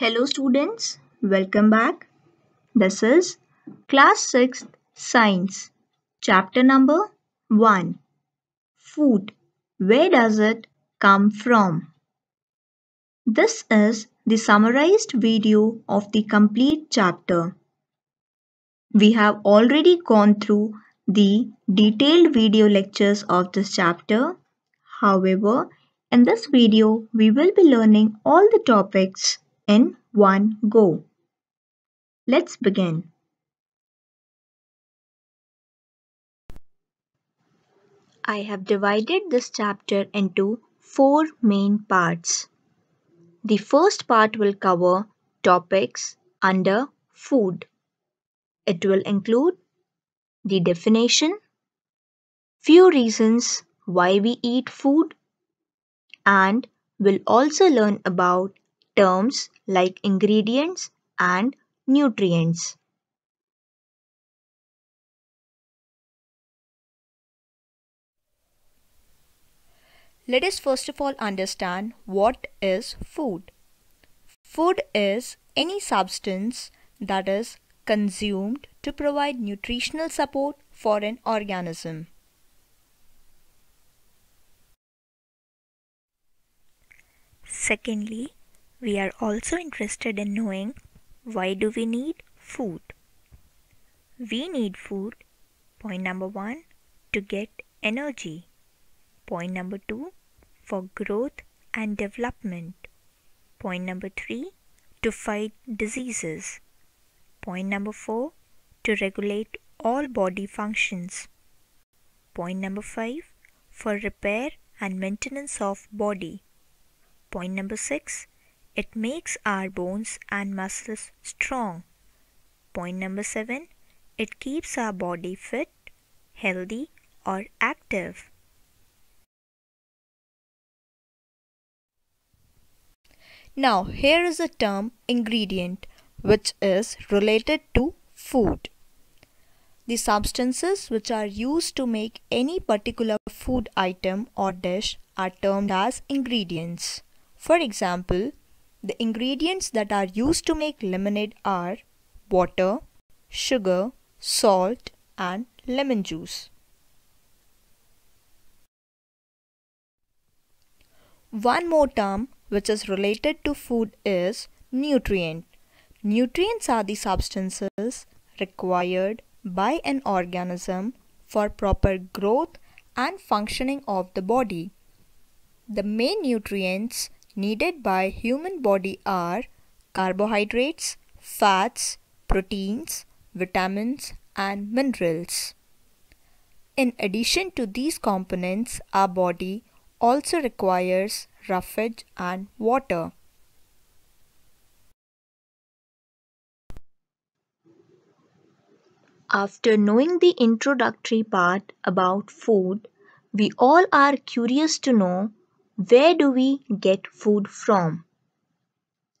Hello students, welcome back. This is class 6 science chapter number 1 food where does it come from this is the summarized video of the complete chapter we have already gone through the detailed video lectures of this chapter however in this video we will be learning all the topics in one go. Let's begin. I have divided this chapter into four main parts. The first part will cover topics under food. It will include the definition, few reasons why we eat food, and we will also learn about terms like ingredients and nutrients. Let us first of all understand what is food. Food is any substance that is consumed to provide nutritional support for an organism. Secondly, we are also interested in knowing why do we need food? We need food, point number 1, to get energy. Point number 2, for growth and development. Point number 3, to fight diseases. Point number 4, to regulate all body functions. Point number 5, for repair and maintenance of body. Point number 6, it makes our bones and muscles strong. Point number 7. It keeps our body fit, healthy or active. Now here is a term ingredient which is related to food. The substances which are used to make any particular food item or dish are termed as ingredients. For example, the ingredients that are used to make lemonade are water, sugar, salt and lemon juice. One more term which is related to food is nutrient. Nutrients are the substances required by an organism for proper growth and functioning of the body. The main nutrients needed by human body are carbohydrates, fats, proteins, vitamins and minerals. In addition to these components, our body also requires roughage and water. After knowing the introductory part about food, we all are curious to know where do we get food from?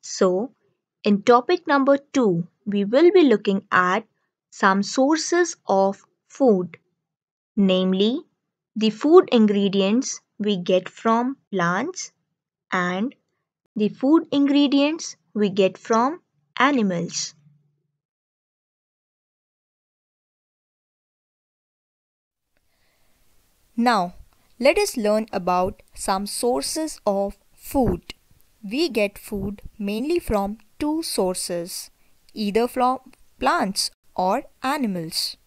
So, in topic number two, we will be looking at some sources of food, namely the food ingredients we get from plants and the food ingredients we get from animals. Now, let us learn about some sources of food. We get food mainly from two sources, either from plants or animals.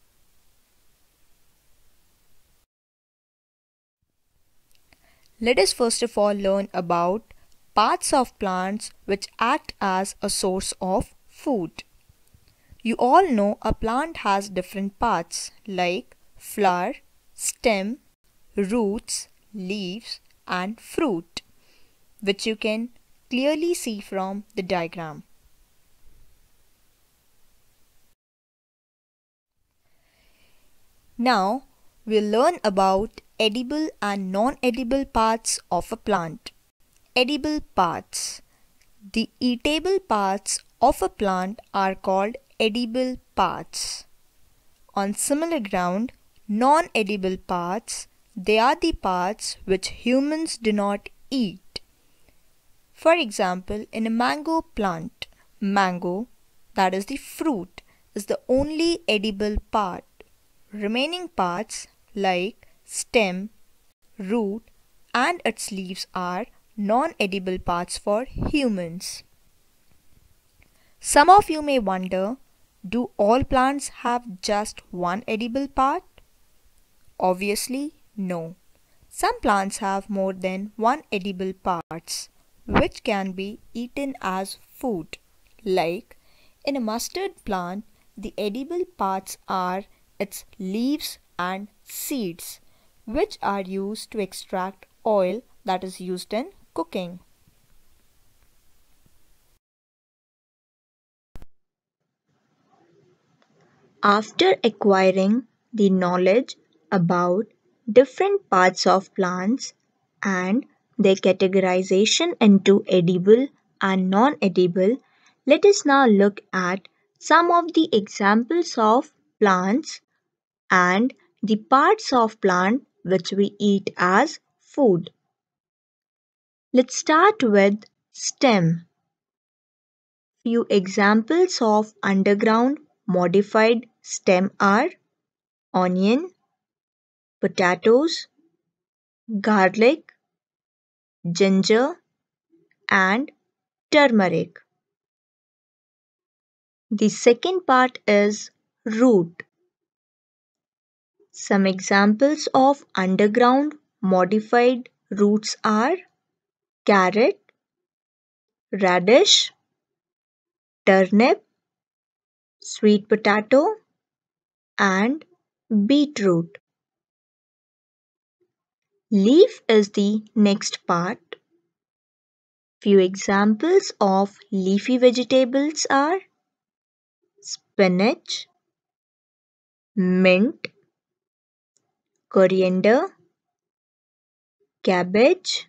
Let us first of all learn about parts of plants which act as a source of food. You all know a plant has different parts like flower, stem, roots, leaves and fruit which you can clearly see from the diagram. Now we'll learn about edible and non-edible parts of a plant. Edible parts. The eatable parts of a plant are called edible parts. On similar ground, non-edible parts they are the parts which humans do not eat. For example, in a mango plant, mango, that is the fruit, is the only edible part. Remaining parts like stem, root, and its leaves are non edible parts for humans. Some of you may wonder do all plants have just one edible part? Obviously, no. Some plants have more than one edible parts which can be eaten as food. Like in a mustard plant, the edible parts are its leaves and seeds which are used to extract oil that is used in cooking. After acquiring the knowledge about different parts of plants and their categorization into edible and non-edible, let us now look at some of the examples of plants and the parts of plant which we eat as food. Let's start with stem. Few examples of underground modified stem are onion, potatoes, garlic, ginger and turmeric. The second part is root. Some examples of underground modified roots are carrot, radish, turnip, sweet potato and beetroot. Leaf is the next part. Few examples of leafy vegetables are spinach, mint, coriander, cabbage,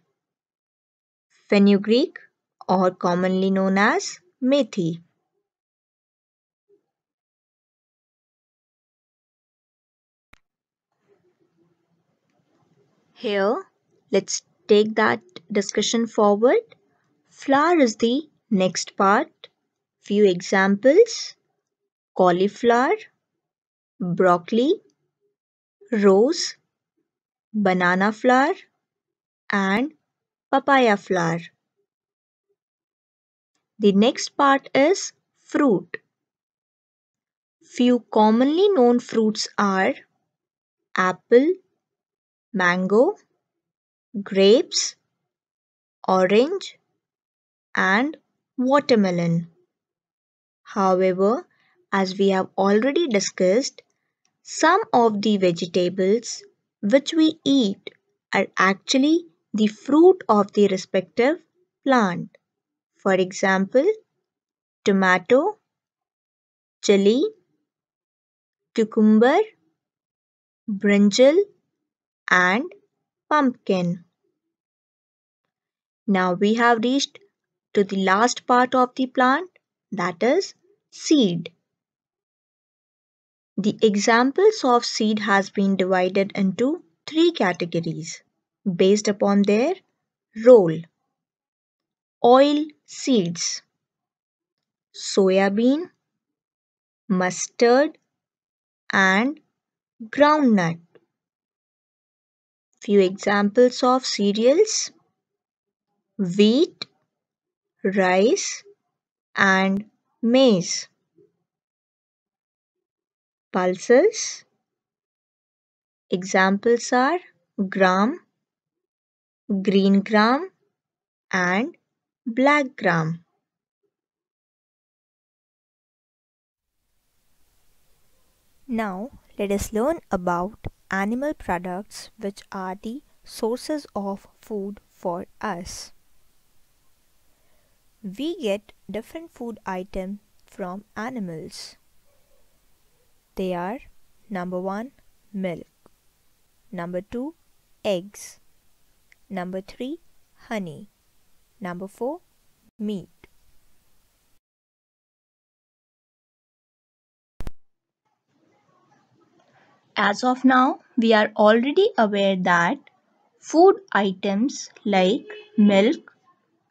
fenugreek or commonly known as methi. Here, let's take that discussion forward. Flower is the next part. Few examples. Cauliflower, broccoli, rose, banana flower and papaya flower. The next part is fruit. Few commonly known fruits are apple, mango, grapes, orange and watermelon. However, as we have already discussed, some of the vegetables which we eat are actually the fruit of the respective plant. For example, tomato, chili, cucumber, brinjal and pumpkin. Now we have reached to the last part of the plant that is seed. The examples of seed has been divided into three categories based upon their role. Oil seeds, soya bean, mustard and groundnut. Few examples of cereals wheat, rice and maize. Pulses Examples are gram, green gram and black gram. Now let us learn about animal products which are the sources of food for us. We get different food items from animals. They are number 1 milk, number 2 eggs, number 3 honey, number 4 meat. as of now, we are already aware that food items like milk,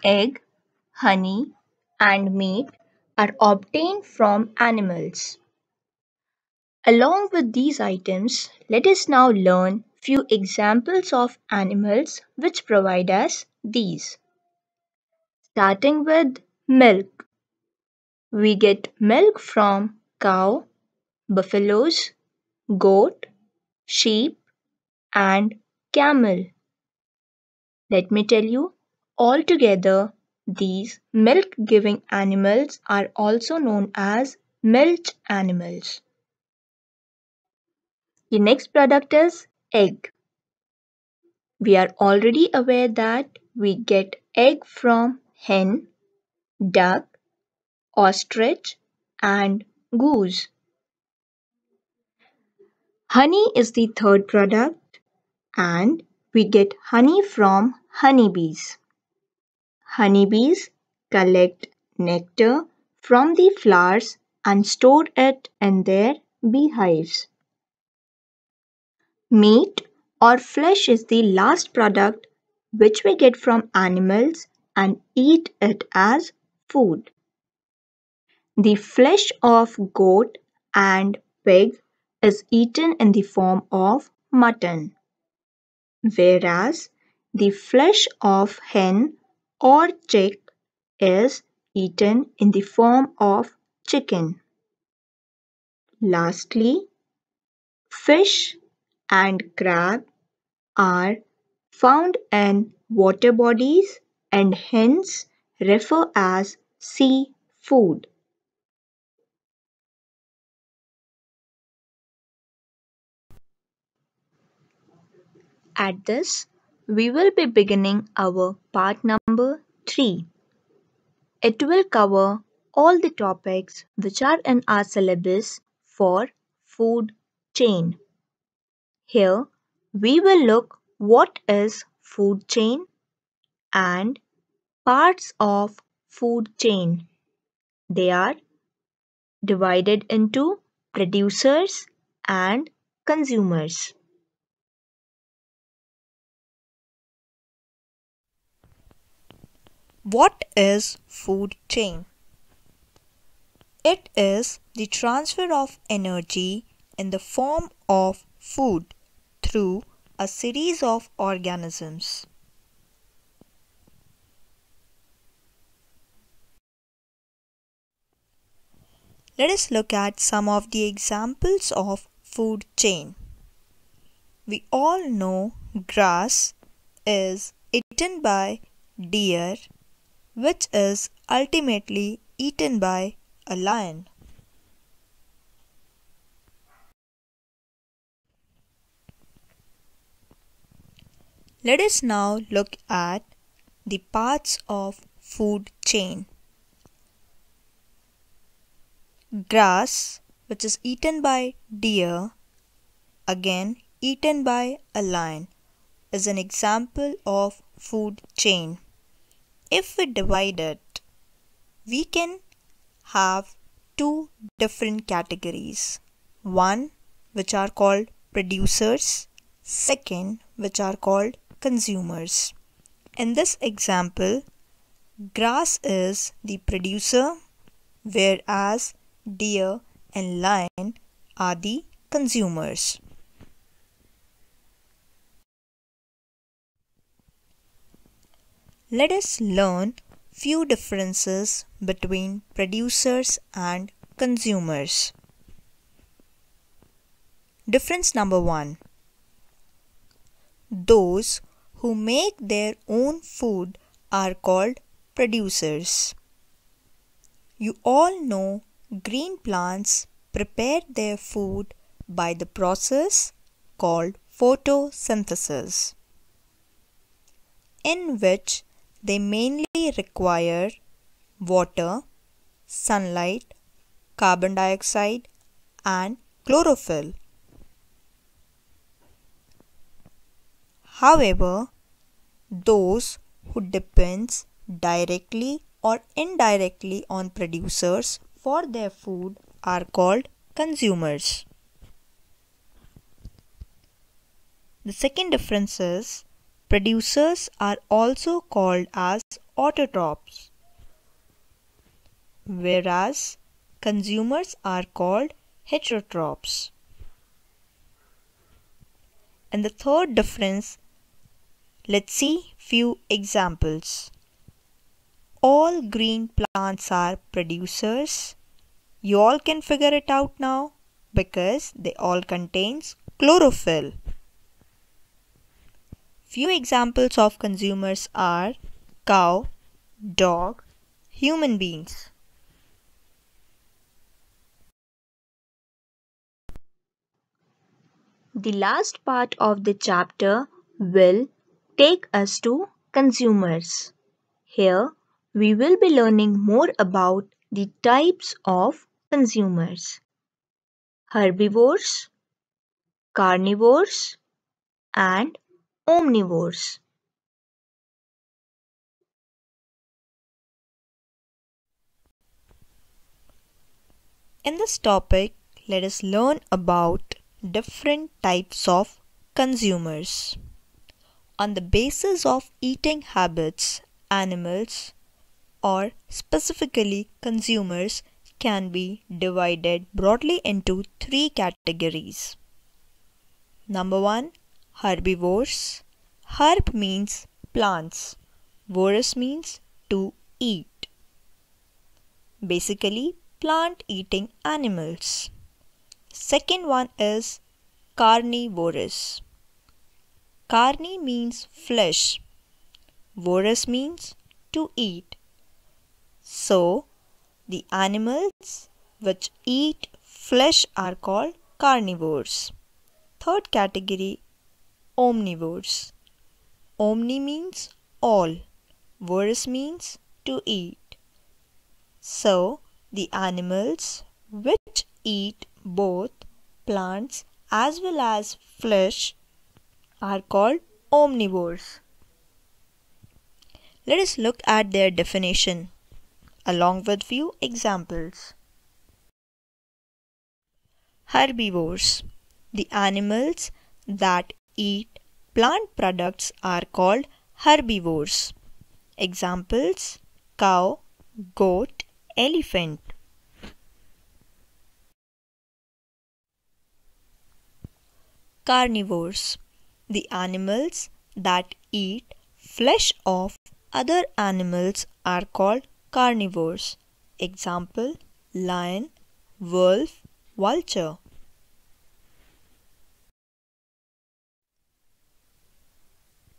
egg, honey, and meat are obtained from animals. Along with these items, let us now learn few examples of animals which provide us these. Starting with milk. We get milk from cow, buffaloes, goat, sheep, and camel. Let me tell you, altogether, these milk giving animals are also known as milch animals. The next product is egg. We are already aware that we get egg from hen, duck, ostrich, and goose. Honey is the third product and we get honey from honeybees. Honeybees collect nectar from the flowers and store it in their beehives. Meat or flesh is the last product which we get from animals and eat it as food. The flesh of goat and pig is eaten in the form of mutton, whereas the flesh of hen or chick is eaten in the form of chicken. Lastly, fish and crab are found in water bodies and hence refer as sea food. At this, we will be beginning our part number 3. It will cover all the topics which are in our syllabus for food chain. Here, we will look what is food chain and parts of food chain. They are divided into producers and consumers. What is food chain? It is the transfer of energy in the form of food through a series of organisms. Let us look at some of the examples of food chain. We all know grass is eaten by deer which is ultimately eaten by a lion. Let us now look at the parts of food chain. Grass which is eaten by deer again eaten by a lion is an example of food chain if we divide it, we can have two different categories. One which are called producers, second which are called consumers. In this example, grass is the producer whereas deer and lion are the consumers. Let us learn few differences between producers and consumers. Difference number 1 Those who make their own food are called producers. You all know green plants prepare their food by the process called photosynthesis, in which they mainly require water, sunlight, carbon dioxide and chlorophyll. However, those who depends directly or indirectly on producers for their food are called consumers. The second difference is Producers are also called as autotrophs, whereas consumers are called heterotrophs. And the third difference, let's see few examples. All green plants are producers. You all can figure it out now because they all contains chlorophyll. Few examples of consumers are cow, dog, human beings. The last part of the chapter will take us to consumers. Here we will be learning more about the types of consumers. Herbivores, carnivores and omnivores In this topic, let us learn about different types of consumers. On the basis of eating habits, animals or specifically consumers can be divided broadly into three categories. Number one, herbivores. Herb means plants. Vorous means to eat. Basically, plant eating animals. Second one is carnivorous. Carni means flesh. Vorous means to eat. So, the animals which eat flesh are called carnivores. Third category omnivores. Omni means all, vorus means to eat. So, the animals which eat both plants as well as flesh are called omnivores. Let us look at their definition along with few examples. Herbivores, the animals that eat plant products are called herbivores. Examples cow, goat, elephant. Carnivores The animals that eat flesh of other animals are called carnivores. Example lion, wolf, vulture.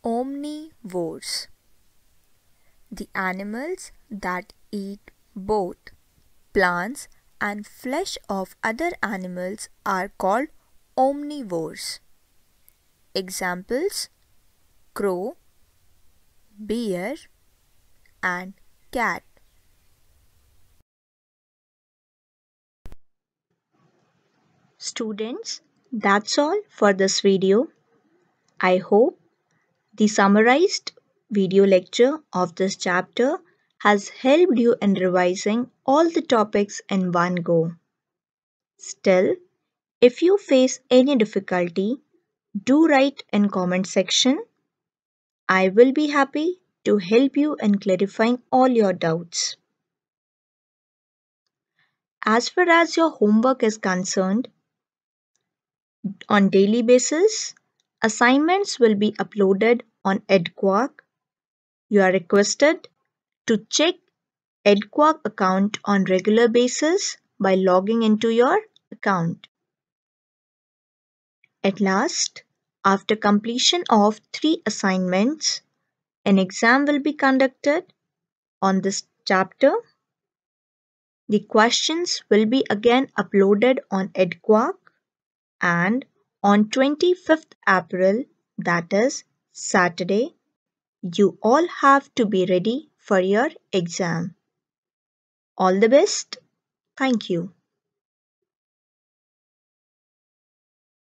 omnivores the animals that eat both plants and flesh of other animals are called omnivores. Examples Crow, Bear, and Cat. Students, that's all for this video. I hope the summarized video lecture of this chapter has helped you in revising all the topics in one go. Still, if you face any difficulty, do write in comment section. I will be happy to help you in clarifying all your doubts. As far as your homework is concerned, on daily basis, Assignments will be uploaded on EdQuark. You are requested to check EdQuark account on regular basis by logging into your account. At last, after completion of three assignments, an exam will be conducted on this chapter. The questions will be again uploaded on EdQuark and on 25th April, that is Saturday, you all have to be ready for your exam. All the best. Thank you.